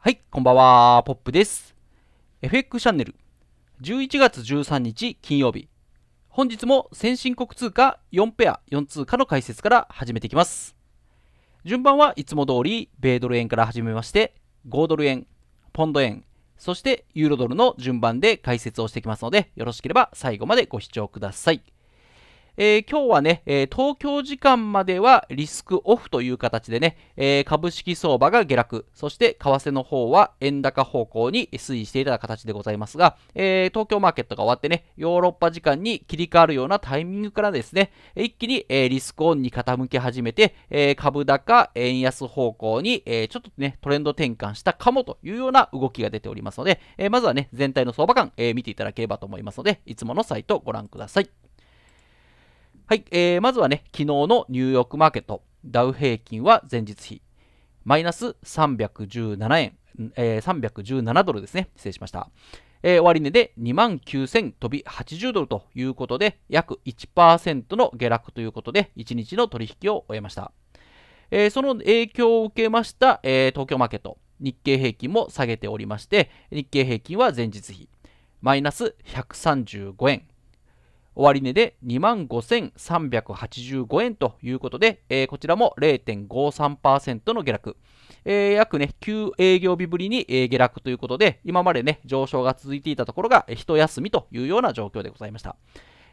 はい、こんばんは、ポップです。FX チャンネル、11月13日金曜日、本日も先進国通貨4ペア4通貨の解説から始めていきます。順番はいつも通り、米ドル円から始めまして、5ドル円、ポンド円、そしてユーロドルの順番で解説をしていきますので、よろしければ最後までご視聴ください。えー、今日はね、えー、東京時間まではリスクオフという形でね、えー、株式相場が下落、そして為替の方は円高方向に推移していた形でございますが、え東京マーケットが終わってね、ヨーロッパ時間に切り替わるようなタイミングからですね、一気に、えリスクオンに傾き始めて、え株高、円安方向に、えちょっとね、トレンド転換したかもというような動きが出ておりますので、えまずはね、全体の相場感、え見ていただければと思いますので、いつものサイトをご覧ください。はい、えー、まずはね、昨日のニューヨークマーケット、ダウ平均は前日比、マイナス317円、えー、317ドルですね、失礼しました。えー、終値で2万9000飛び80ドルということで、約1%の下落ということで、1日の取引を終えました。えー、その影響を受けました、えー、東京マーケット、日経平均も下げておりまして、日経平均は前日比、マイナス135円、終値で25,385円ということで、えー、こちらも0.53%の下落。えー、約ね、9営業日ぶりに、えー、下落ということで、今までね、上昇が続いていたところが、一休みというような状況でございました。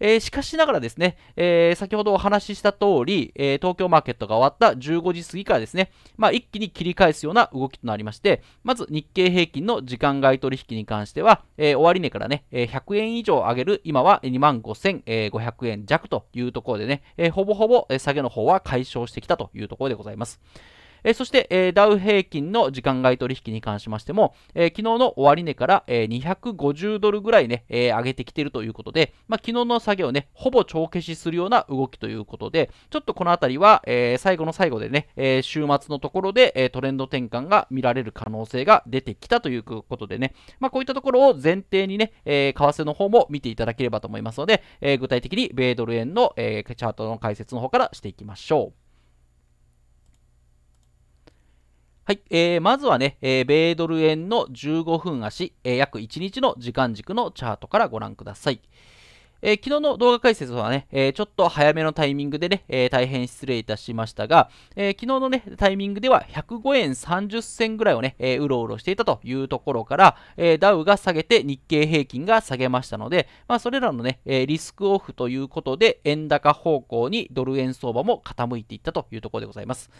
えー、しかしながらですね、えー、先ほどお話しした通り、えー、東京マーケットが終わった15時過ぎからですね、まあ、一気に切り返すような動きとなりまして、まず日経平均の時間外取引に関しては、えー、終値からね、100円以上上げる、今は25,500円弱というところでね、えー、ほぼほぼ下げの方は解消してきたというところでございます。えそして、えダウ平均の時間外取引に関しましても、え昨日の終値から、え250ドルぐらいね、え上げてきているということで、まあ、昨日の作業ね、ほぼ帳消しするような動きということで、ちょっとこの辺りは、え最後の最後でね、え週末のところで、えトレンド転換が見られる可能性が出てきたということでね、まあ、こういったところを前提にね、え為替の方も見ていただければと思いますので、え具体的に米ドル円の、えチャートの解説の方からしていきましょう。はい、えー、まずはね、えー、米ドル円の15分足、えー、約1日の時間軸のチャートからご覧ください。えー、昨日の動画解説はね、えー、ちょっと早めのタイミングでね、えー、大変失礼いたしましたが、え昨日のね、タイミングでは105円30銭ぐらいをね、えうろうろしていたというところから、えダウが下げて日経平均が下げましたので、まあ、それらのね、えリスクオフということで、円高方向にドル円相場も傾いていったというところでございます。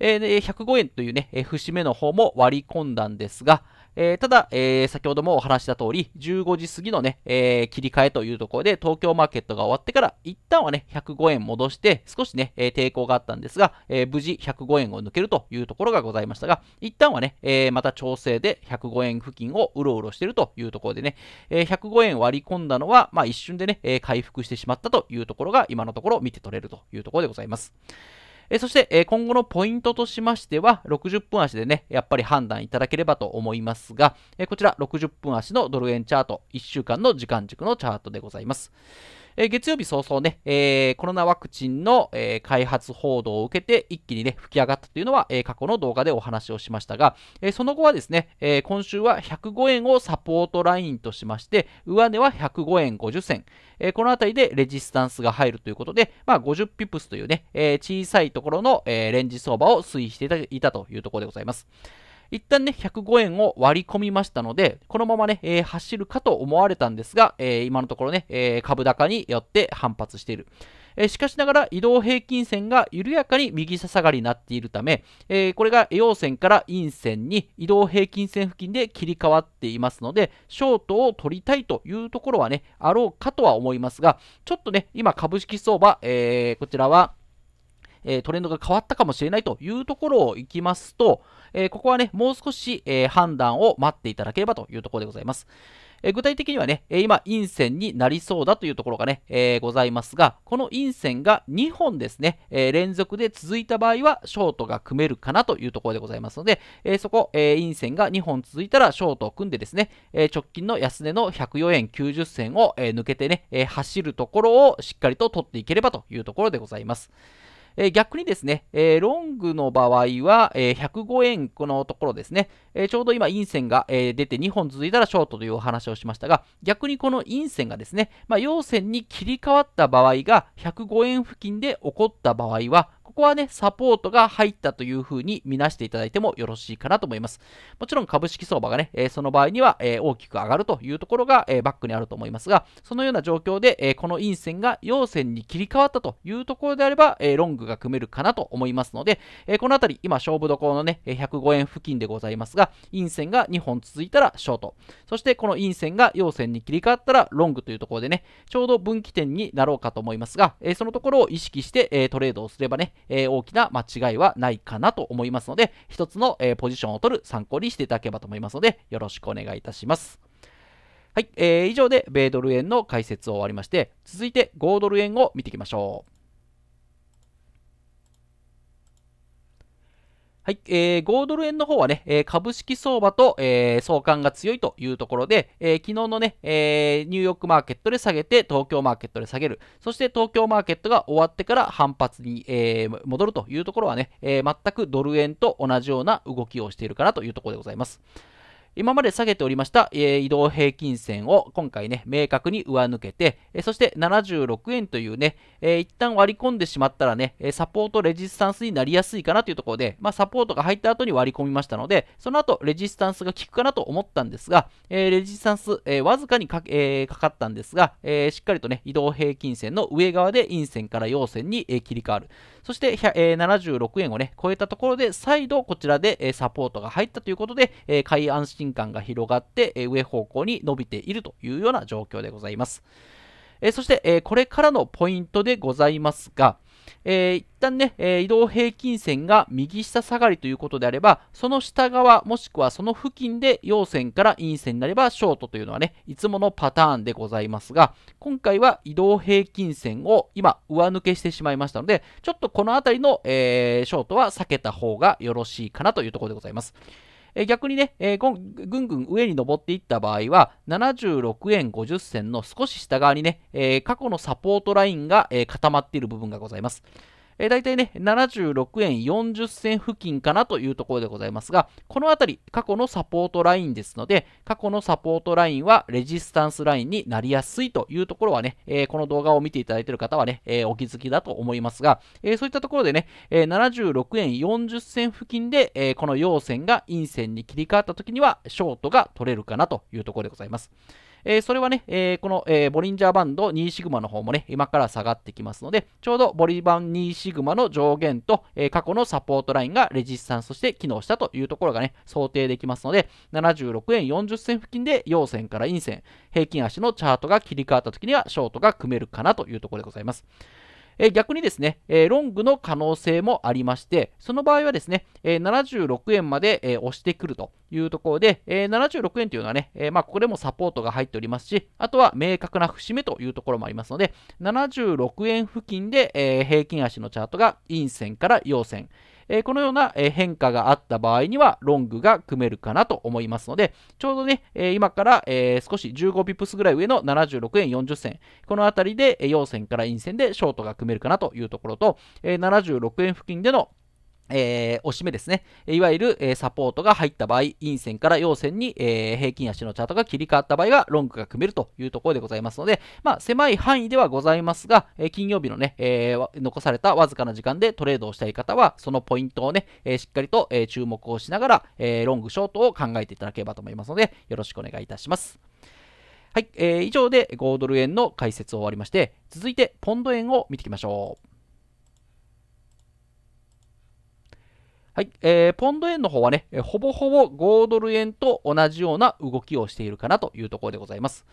えー、105円というね、節目の方も割り込んだんですが、えー、ただ、えー、先ほどもお話した通り、15時過ぎのね、えー、切り替えというところで、東京マーケットが終わってから、一旦はね、105円戻して、少しね、え抵抗があったんですが、え無事105円を抜けるというところがございましたが、一旦はね、えまた調整で105円付近をうろうろしているというところでね、え105円割り込んだのは、まあ一瞬でね、え回復してしまったというところが、今のところ見て取れるというところでございます。えそして、え今後のポイントとしましては、60分足でね、やっぱり判断いただければと思いますが、えこちら60分足のドル円チャート、1週間の時間軸のチャートでございます。えー、月曜日早々ね、えー、コロナワクチンの、えー、開発報道を受けて一気にね、吹き上がったというのは、え過去の動画でお話をしましたが、えその後はですね、え今週は105円をサポートラインとしまして、上値は105円50銭、えこのあたりでレジスタンスが入るということで、まあ、50ピプスというね、え小さいところの、えレンジ相場を推移していたというところでございます。一旦ね、105円を割り込みましたので、このままね、えー、走るかと思われたんですが、えー、今のところね、えー、株高によって反発している。しかしながら移動平均線が緩やかに右下下がりになっているため、えこれが陽線から陰線に移動平均線付近で切り替わっていますので、ショートを取りたいというところはね、あろうかとは思いますが、ちょっとね、今株式相場、えこちらはえトレンドが変わったかもしれないというところをいきますと、えここはね、もう少し、え判断を待っていただければというところでございます。え具体的にはね、え今、陰線になりそうだというところがね、えー、ございますが、この陰線が2本ですね、えー、連続で続いた場合は、ショートが組めるかなというところでございますので、えー、そこ、え陰線が2本続いたら、ショートを組んでですね、え直近の安値の104円90銭を、え抜けてね、え走るところをしっかりと取っていければというところでございます。え逆にですね、えロングの場合は、え105円このところですね、えちょうど今陰線が、え出て2本続いたらショートというお話をしましたが、逆にこの陰線がですね、まあ、陽線に切り替わった場合が105円付近で起こった場合は、ここはね、サポートが入ったというふうに見なしていただいてもよろしいかなと思います。もちろん株式相場がね、えその場合には、え大きく上がるというところが、えバックにあると思いますが、そのような状況で、えこの陰線が陽線に切り替わったというところであれば、えロングが組めるかなと思いますので、えこの辺り、今勝負どころのね、105円付近でございますが、陰線が2本続いたらショート。そしてこの陰線が陽線に切り替わったらロングというところでね、ちょうど分岐点になろうかと思いますが、えそのところを意識して、えトレードをすればね、えー、大きな間違いはないかなと思いますので、一つの、えー、ポジションを取る参考にしていただければと思いますので、よろしくお願いいたします。はい、えー、以上で米ドル円の解説を終わりまして、続いて5ドル円を見ていきましょう。はい、えー、5ドル円の方はね、えー、株式相場と、えー、相関が強いというところで、えー、昨日のね、えー、ニューヨークマーケットで下げて、東京マーケットで下げる。そして東京マーケットが終わってから反発に、えー、戻るというところはね、えー、全くドル円と同じような動きをしているかなというところでございます。今まで下げておりました、えー、移動平均線を今回ね、明確に上抜けて、えー、そして76円というね、えー、一旦割り込んでしまったらね、サポートレジスタンスになりやすいかなというところで、まあ、サポートが入った後に割り込みましたので、その後レジスタンスが効くかなと思ったんですが、えレジスタンス、えわずかにか,、えかかったんですが、えしっかりとね、移動平均線の上側で陰線から陽線に、え切り替わる。そして、え76円をね、超えたところで、再度こちらで、えサポートが入ったということで、え買い安心感が広がって、え上方向に伸びているというような状況でございます。えそして、えこれからのポイントでございますが、えー、一旦ね、えー、移動平均線が右下下がりということであれば、その下側、もしくはその付近で陽線から陰線になればショートというのはね、いつものパターンでございますが、今回は移動平均線を今、上抜けしてしまいましたので、ちょっとこの辺りの、えー、ショートは避けた方がよろしいかなというところでございます。え逆にね、えー、ぐんぐん上に登っていった場合は、76円50銭の少し下側にね、え過去のサポートラインが、え固まっている部分がございます。えー、大体ね、76円40銭付近かなというところでございますが、このあたり、過去のサポートラインですので、過去のサポートラインはレジスタンスラインになりやすいというところはね、えー、この動画を見ていただいている方はね、えー、お気づきだと思いますが、えー、そういったところでね、え76円40銭付近で、えこの陽線が陰線に切り替わった時には、ショートが取れるかなというところでございます。えー、それはね、えー、この、えー、ボリンジャーバンド2シグマの方もね、今から下がってきますので、ちょうどボリバン2シグマの上限と、え過去のサポートラインがレジスタンスとして機能したというところがね、想定できますので、76円40銭付近で陽線から陰線、平均足のチャートが切り替わった時にはショートが組めるかなというところでございます。え逆にですね、えロングの可能性もありまして、その場合はですね、え76円まで、え押してくるというところで、え76円というのはね、えまあ、ここでもサポートが入っておりますし、あとは明確な節目というところもありますので、76円付近で、え平均足のチャートが陰線から陽線。えこのような変化があった場合には、ロングが組めるかなと思いますので、ちょうどね、え今から、え少し15ピップスぐらい上の76円40銭、この辺りで陽線から陰線でショートが組めるかなというところと、え76円付近でのえー、押し目ですね。いわゆる、えー、サポートが入った場合、陰線から陽線に、えー、平均足のチャートが切り替わった場合は、ロングが組めるというところでございますので、まあ、狭い範囲ではございますが、え金曜日のね、え残されたわずかな時間でトレードをしたい方は、そのポイントをね、えしっかりと、え注目をしながら、えロング、ショートを考えていただければと思いますので、よろしくお願いいたします。はい、えー、以上で5ドル円の解説を終わりまして、続いてポンド円を見ていきましょう。はい、えー、ポンド円の方はね、ほぼほぼ5ドル円と同じような動きをしているかなというところでございます。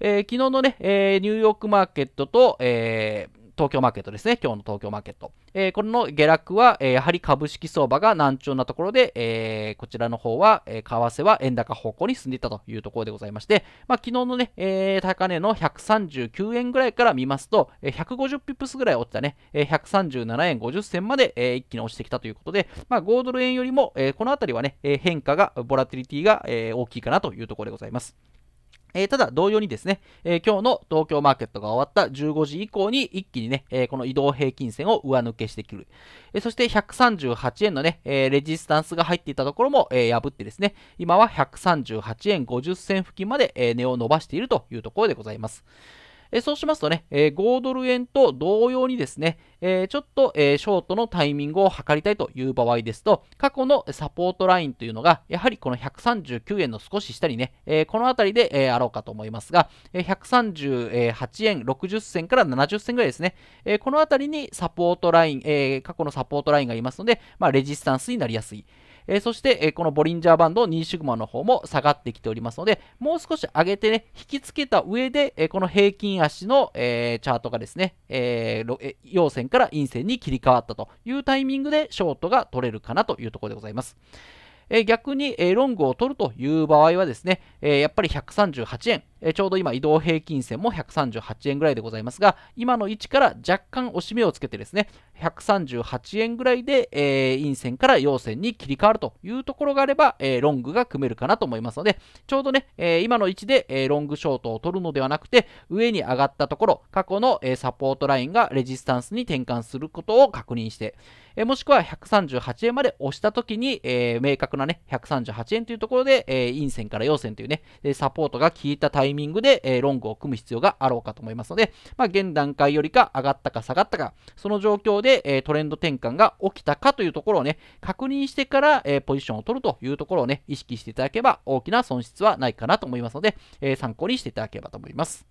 えー、昨日のね、えー、ニューヨークマーケットと、えー東京マーケットですね。今日の東京マーケット。えー、これの下落は、えー、やはり株式相場が難聴なところで、えー、こちらの方は、え為替は円高方向に進んでいたというところでございまして、まあ、昨日のね、え高値の139円ぐらいから見ますと、え150ピップスぐらい落ちたね、え137円50銭まで、え一気に落ちてきたということで、まあ、5ドル円よりも、えこのあたりはね、え変化が、ボラティリティが、え大きいかなというところでございます。えただ、同様にですね、えー、今日の東京マーケットが終わった15時以降に一気にね、えー、この移動平均線を上抜けしてくる。えー、そして138円のね、えレジスタンスが入っていたところも、え破ってですね、今は138円50銭付近まで、え値を伸ばしているというところでございます。えそうしますとね、え5ドル円と同様にですね、えちょっと、えショートのタイミングを測りたいという場合ですと、過去のサポートラインというのが、やはりこの139円の少し下にね、えこの辺りで、えあろうかと思いますが、え138円60銭から70銭ぐらいですね、えこの辺りにサポートライン、え過去のサポートラインがいますので、まあ、レジスタンスになりやすい。えー、そして、えー、このボリンジャーバンド2シグマの方も下がってきておりますので、もう少し上げてね、引きつけた上で、えー、この平均足の、えチャートがですね、え陽線から陰線に切り替わったというタイミングでショートが取れるかなというところでございます。え逆に、えロングを取るという場合はですね、えやっぱり138円、えちょうど今移動平均線も138円ぐらいでございますが、今の位置から若干押し目をつけてですね、138円ぐらいで、えー、陰線から陽線に切り替わるというところがあれば、えー、ロングが組めるかなと思いますので、ちょうどね、えー、今の位置で、えロングショートを取るのではなくて、上に上がったところ、過去の、えサポートラインがレジスタンスに転換することを確認して、えもしくは138円まで押した時に、え明確なね、138円というところで、え陰線から陽線というね、サポートが効いたタイイミングで、えー、ロングを組む必要があろうかと思いますので、まあ、現段階よりか上がったか下がったか、その状況で、えー、トレンド転換が起きたかというところをね、確認してから、えー、ポジションを取るというところをね、意識していただければ大きな損失はないかなと思いますので、えー、参考にしていただければと思います。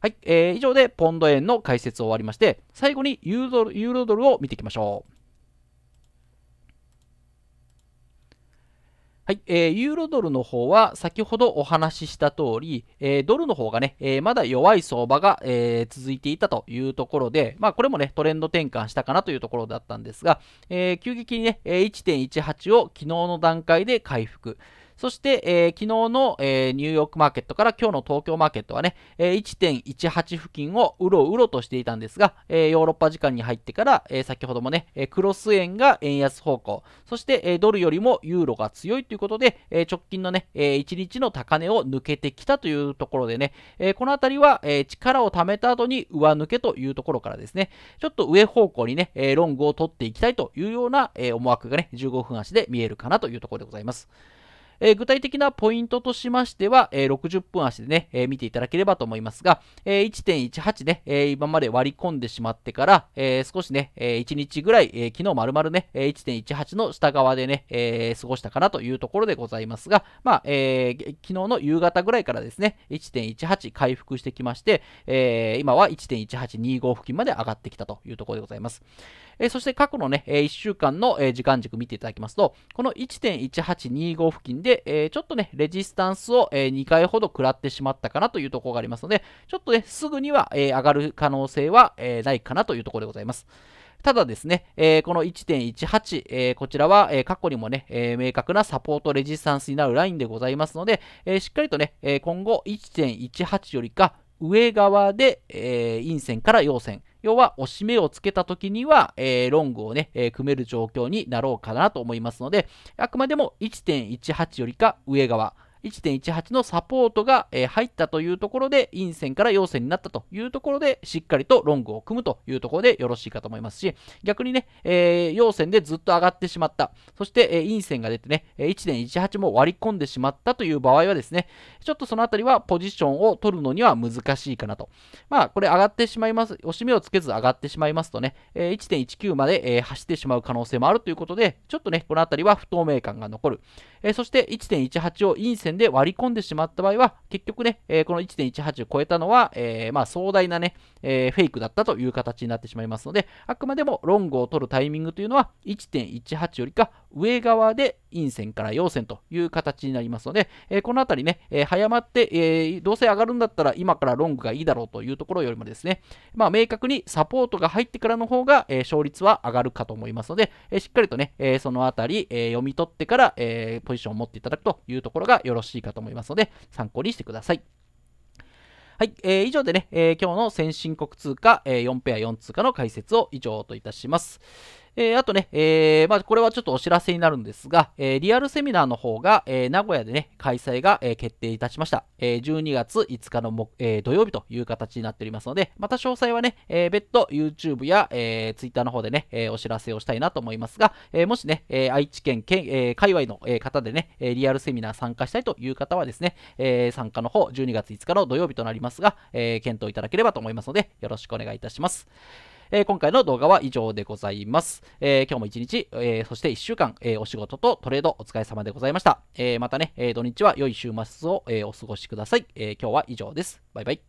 はい、えー、以上でポンド円の解説を終わりまして、最後にユーロドルを見ていきましょう。はい、えー、ユーロドルの方は先ほどお話しした通り、えー、ドルの方がね、えー、まだ弱い相場が、えー、続いていたというところで、まあこれもね、トレンド転換したかなというところだったんですが、えー、急激にね、1.18を昨日の段階で回復。そして、えー、昨日の、えー、ニューヨークマーケットから今日の東京マーケットはね、えー、1.18付近をうろうろとしていたんですが、えー、ヨーロッパ時間に入ってから、えー、先ほどもね、えー、クロス円が円安方向、そして、えー、ドルよりもユーロが強いということで、えー、直近のね、えー、1日の高値を抜けてきたというところでね、えー、このあたりは、えー、力を貯めた後に上抜けというところからですね、ちょっと上方向にね、えー、ロングを取っていきたいというような、えー、思惑がね、15分足で見えるかなというところでございます。えー、具体的なポイントとしましては、えー、60分足でね、えー、見ていただければと思いますが、え1.18ね、え今まで割り込んでしまってから、え少しね、え1日ぐらい、えー、昨日丸々ね、1.18の下側でね、え過ごしたかなというところでございますが、まあ、え昨日の夕方ぐらいからですね、1.18回復してきまして、え今は1.1825付近まで上がってきたというところでございます。えそして過去のね、1週間の、時間軸見ていただきますと、この1.1825付近でで、えちょっとね、レジスタンスを、え2回ほど食らってしまったかなというところがありますので、ちょっとね、すぐには、え上がる可能性は、えないかなというところでございます。ただですね、えー、この1.18、えー、こちらは、えー、過去にもね、え明確なサポートレジスタンスになるラインでございますので、えしっかりとね、え今後1.18よりか上側で、え陰線から陽線、要は、押し目をつけた時には、えー、ロングをね、えー、組める状況になろうかなと思いますので、あくまでも1.18よりか上側、1.18のサポートが、え入ったというところで、陰線から陽線になったというところで、しっかりとロングを組むというところでよろしいかと思いますし、逆にね、えー、陽線でずっと上がってしまった、そして、え陰線が出てね、1.18も割り込んでしまったという場合はですね、ちょっとそのあたりはポジションを取るのには難しいかなと。まあ、これ上がってしまいます、押し目をつけず上がってしまいますとね、え1.19まで、え走ってしまう可能性もあるということで、ちょっとね、このあたりは不透明感が残る。えそして1.18を陰線線で割り込んでしまった場合は、結局ね、えー、この1.18を超えたのは、えー、まあ、壮大なね、えー、フェイクだったという形になってしまいますので、あくまでもロングを取るタイミングというのは、1.18よりか上側で陰線から陽線という形になりますので、えー、この辺りね、えー、早まって、えー、どうせ上がるんだったら今からロングがいいだろうというところよりもですね、まあ、明確にサポートが入ってからの方が、え勝率は上がるかと思いますので、えしっかりとね、えその辺り、え読み取ってから、えポジションを持っていただくというところがよろしいかと思いますので、参考にしてください。はい、えー、以上でね、えー、今日の先進国通貨、えー、4ペア4通貨の解説を以上といたします。えー、あとね、えー、まあ、これはちょっとお知らせになるんですが、えー、リアルセミナーの方が、え名古屋でね、開催が、え決定いたしました。え12月5日の土曜日という形になっておりますので、また詳細はね、え別途 YouTube や、え Twitter の方でね、えお知らせをしたいなと思いますが、えもしね、え愛知県県、え界隈の、方でね、リアルセミナー参加したいという方はですね、え参加の方、12月5日の土曜日となりますが、え検討いただければと思いますので、よろしくお願いいたします。えー、今回の動画は以上でございます。えー、今日も一日、えー、そして1週間、えお仕事とトレードお疲れ様でございました。えまたね、え土日は良い週末を、えお過ごしください。え今日は以上です。バイバイ。